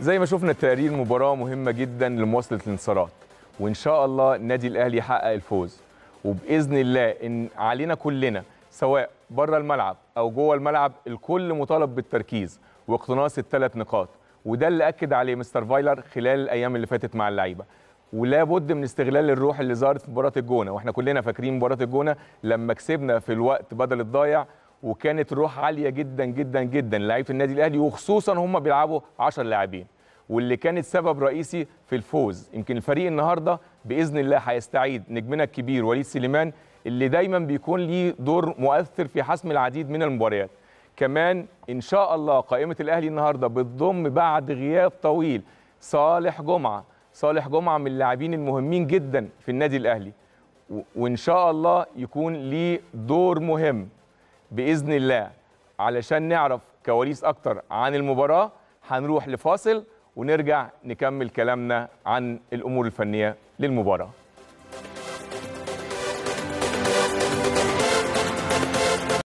زي ما شفنا التقارير مباراه مهمه جدا لمواصله الانتصارات وان شاء الله النادي الاهلي يحقق الفوز وباذن الله ان علينا كلنا سواء بره الملعب او جوه الملعب الكل مطالب بالتركيز واقتناص الثلاث نقاط وده اللي اكد عليه مستر فايلر خلال الايام اللي فاتت مع اللعيبه ولا بد من استغلال الروح اللي ظهرت في مباراه الجونه واحنا كلنا فاكرين مباراه الجونه لما كسبنا في الوقت بدل الضايع وكانت الروح عاليه جدا جدا جدا لعيبه النادي الاهلي وخصوصا هم بيلعبوا 10 لاعبين واللي كانت سبب رئيسي في الفوز يمكن الفريق النهارده باذن الله هيستعيد نجمنا الكبير وليد سليمان اللي دايما بيكون ليه دور مؤثر في حسم العديد من المباريات كمان ان شاء الله قائمه الاهلي النهارده بتضم بعد غياب طويل صالح جمعه صالح جمعه من اللاعبين المهمين جدا في النادي الاهلي وان شاء الله يكون ليه دور مهم باذن الله علشان نعرف كواليس اكتر عن المباراه هنروح لفاصل ونرجع نكمل كلامنا عن الامور الفنيه للمباراه